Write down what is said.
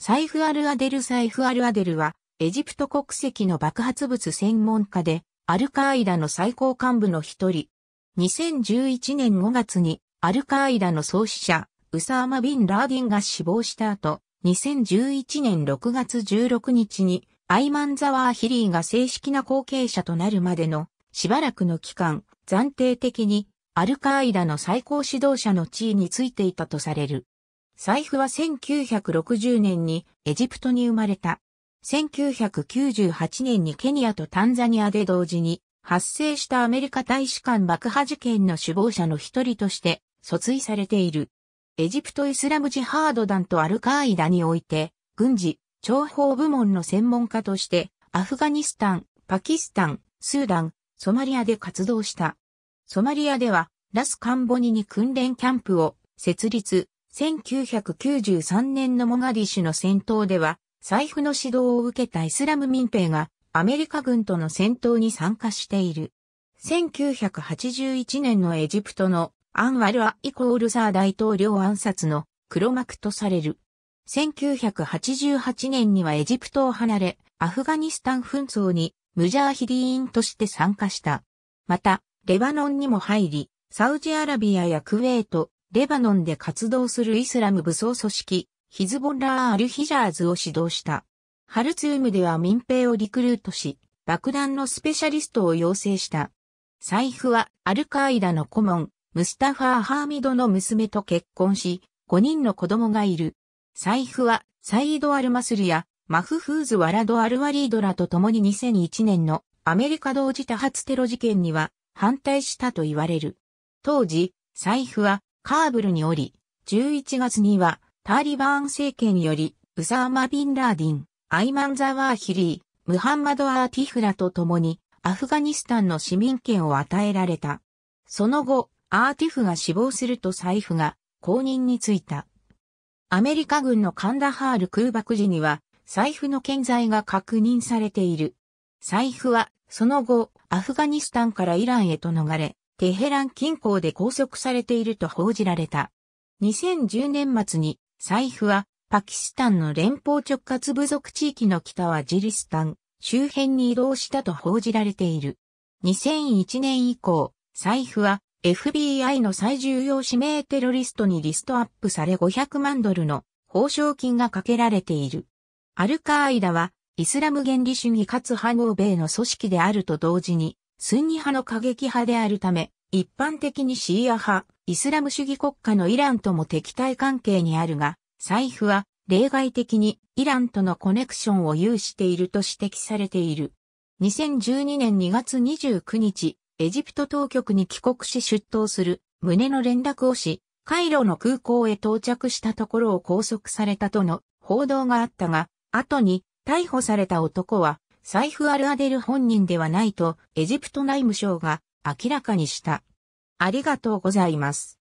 サイフ・アル・アデル・サイフ・アル・アデルは、エジプト国籍の爆発物専門家で、アルカーイダの最高幹部の一人。2011年5月に、アルカーイダの創始者、ウサーマ・ビン・ラーディンが死亡した後、2011年6月16日に、アイマン・ザワー・ヒリーが正式な後継者となるまでの、しばらくの期間、暫定的に、アルカーイダの最高指導者の地位についていたとされる。財布は1960年にエジプトに生まれた。1998年にケニアとタンザニアで同時に発生したアメリカ大使館爆破事件の首謀者の一人として訴追されている。エジプトイスラムジハード団とアルカーイダにおいて軍事、諜報部門の専門家としてアフガニスタン、パキスタン、スーダン、ソマリアで活動した。ソマリアではラスカンボニに訓練キャンプを設立、1993年のモガディシュの戦闘では、財布の指導を受けたイスラム民兵がアメリカ軍との戦闘に参加している。1981年のエジプトのアンワル・ア・イコール・サー大統領暗殺の黒幕とされる。1988年にはエジプトを離れ、アフガニスタン紛争にムジャーヒディーンとして参加した。また、レバノンにも入り、サウジアラビアやクウェート、レバノンで活動するイスラム武装組織、ヒズボンラー・アルヒジャーズを指導した。ハルツームでは民兵をリクルートし、爆弾のスペシャリストを養成した。財布はアルカイダの顧問、ムスタファー・ハーミドの娘と結婚し、5人の子供がいる。財布はサイード・アルマスルやマフフーズ・ワラド・アルワリードらと共に2001年のアメリカ同時多発テロ事件には反対したと言われる。当時、財布はカーブルにおり、11月にはタリバーン政権により、ウサーマ・ビン・ラーディン、アイマン・ザワーヒリー、ムハンマド・アーティフラと共に、アフガニスタンの市民権を与えられた。その後、アーティフが死亡すると財布が公認についた。アメリカ軍のカンダハール空爆時には、財布の健在が確認されている。財布は、その後、アフガニスタンからイランへと逃れ、テヘラン近郊で拘束されていると報じられた。2010年末に、財布は、パキスタンの連邦直轄部族地域の北はジリスタン、周辺に移動したと報じられている。2001年以降、財布は FBI の最重要指名テロリストにリストアップされ500万ドルの報奨金がかけられている。アルカーイダはイスラム原理主義かつ反欧米の組織であると同時にスンニ派の過激派であるため、一般的にシーア派、イスラム主義国家のイランとも敵対関係にあるが、財布は例外的にイランとのコネクションを有していると指摘されている。2012年2月29日、エジプト当局に帰国し出頭する旨の連絡をし、カイロの空港へ到着したところを拘束されたとの報道があったが、後に逮捕された男はサイフ・アル・アデル本人ではないとエジプト内務省が明らかにした。ありがとうございます。